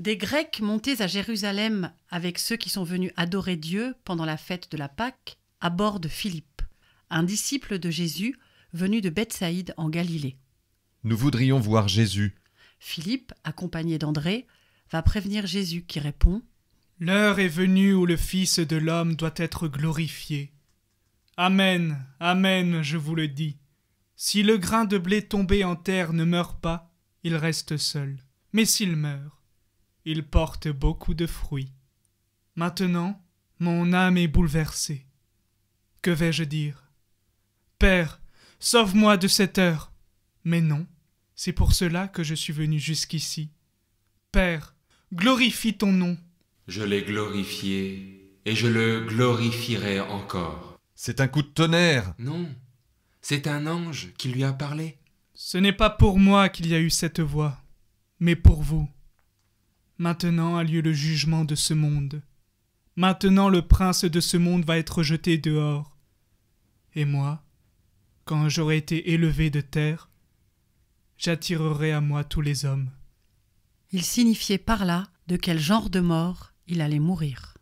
Des Grecs montés à Jérusalem avec ceux qui sont venus adorer Dieu pendant la fête de la Pâque abordent Philippe, un disciple de Jésus venu de Bethsaïde en Galilée. Nous voudrions voir Jésus. Philippe, accompagné d'André, va prévenir Jésus qui répond L'heure est venue où le Fils de l'homme doit être glorifié. Amen, Amen, je vous le dis. Si le grain de blé tombé en terre ne meurt pas, il reste seul. Mais s'il meurt, il porte beaucoup de fruits. Maintenant, mon âme est bouleversée. Que vais-je dire Père, sauve-moi de cette heure Mais non, c'est pour cela que je suis venu jusqu'ici. Père, glorifie ton nom. Je l'ai glorifié, et je le glorifierai encore. C'est un coup de tonnerre. Non, c'est un ange qui lui a parlé. Ce n'est pas pour moi qu'il y a eu cette voix, mais pour vous. Maintenant a lieu le jugement de ce monde. Maintenant le prince de ce monde va être jeté dehors. Et moi, quand j'aurai été élevé de terre, j'attirerai à moi tous les hommes. Il signifiait par là de quel genre de mort il allait mourir.